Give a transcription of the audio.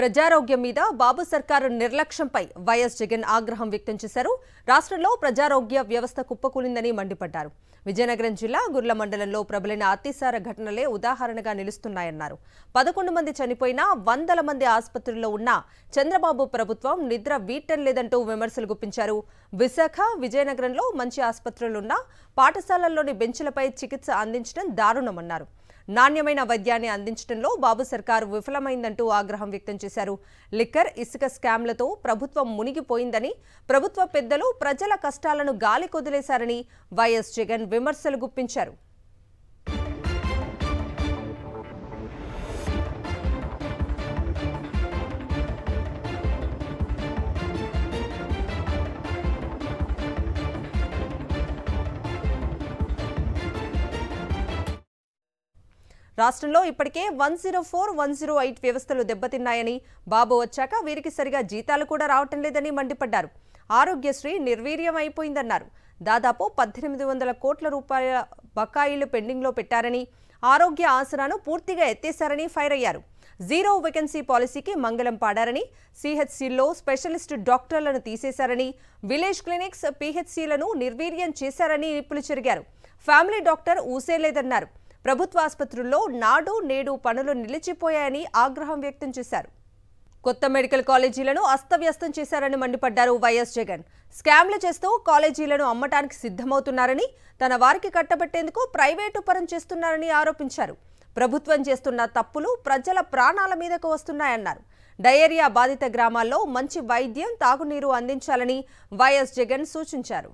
ప్రజారోగ్యం మీద బాబు సర్కారు నిర్లక్ష్యంపై వైఎస్ జగన్ ఆగ్రహం వ్యక్తం చేశారు రాష్ట్రంలో ప్రజారోగ్య వ్యవస్థ కుప్పకూలిందని మండిపడ్డారు విజయనగరం జిల్లా గుర్ల మండలంలో ప్రబలిన అతిసార ఘటనలే ఉదాహరణగా నిలుస్తున్నాయన్నారు పదకొండు మంది చనిపోయినా వందల మంది ఆసుపత్రుల్లో ఉన్న చంద్రబాబు ప్రభుత్వం నిద్ర లేదంటూ విమర్శలు గుప్పించారు విశాఖ విజయనగరంలో మంచి ఆసుపత్రులున్నా పాఠశాలల్లోని బెంచ్లపై చికిత్స అందించడం దారుణమన్నారు నాణ్యమైన వైద్యాన్ని అందించడంలో బాబు సర్కారు విఫలమైందంటూ ఆగ్రహం వ్యక్తం చేశారు లిక్కర్ ఇసుక స్కామ్లతో ప్రభుత్వం మునిగిపోయిందని ప్రభుత్వ పెద్దలు ప్రజల కష్టాలను గాలి వైఎస్ జగన్ విమర్శలు గుప్పించారు రాష్ట్రంలో ఇప్పటికే one zero four one zero eight వ్యవస్థలు దెబ్బతిన్నాయని బాబు వచ్చాక వీరికి సరిగా జీతాలు కూడా రావటం లేదని మండిపడ్డారు ఆరోగ్యశ్రీ నిర్వీర్యం అయిపోయిందన్నారు దాదాపు పద్దెనిమిది వందల కోట్ల రూపాయల బకాయిలు పెండింగ్లో పెట్టారని ఆరోగ్య ఆసరాను పూర్తిగా ఎత్తేశారని ఫైర్ అయ్యారు జీరో వేకెన్సీ పాలసీకి మంగళం పాడారని సిహెచ్సిల్లో స్పెషలిస్ట్ డాక్టర్లను తీసేశారని విలేజ్ క్లినిక్స్ పిహెచ్సిలను నిర్వీర్యం చేశారని నిప్పులు చెరిగారు ఫ్యామిలీ డాక్టర్ ఊసేలేదన్నారు ప్రభుత్వాసుపత్రుల్లో నాడు నేడు పనులు నిలిచిపోయాయని ఆగ్రహం వ్యక్తం చేశారు కొత్త మెడికల్ కాలేజీలను అస్తవ్యస్తం చేశారని మండిపడ్డారు వైఎస్ జగన్ స్కామ్లు చేస్తూ కాలేజీలను అమ్మటానికి సిద్ధమవుతున్నారని తన వారికి కట్టబెట్టేందుకు ప్రైవేటు పరం చేస్తున్నారని ఆరోపించారు ప్రభుత్వం చేస్తున్న తప్పులు ప్రజల ప్రాణాల మీదకు వస్తున్నాయన్నారు డయేరియా బాధిత గ్రామాల్లో మంచి వైద్యం తాగునీరు అందించాలని వైఎస్ జగన్ సూచించారు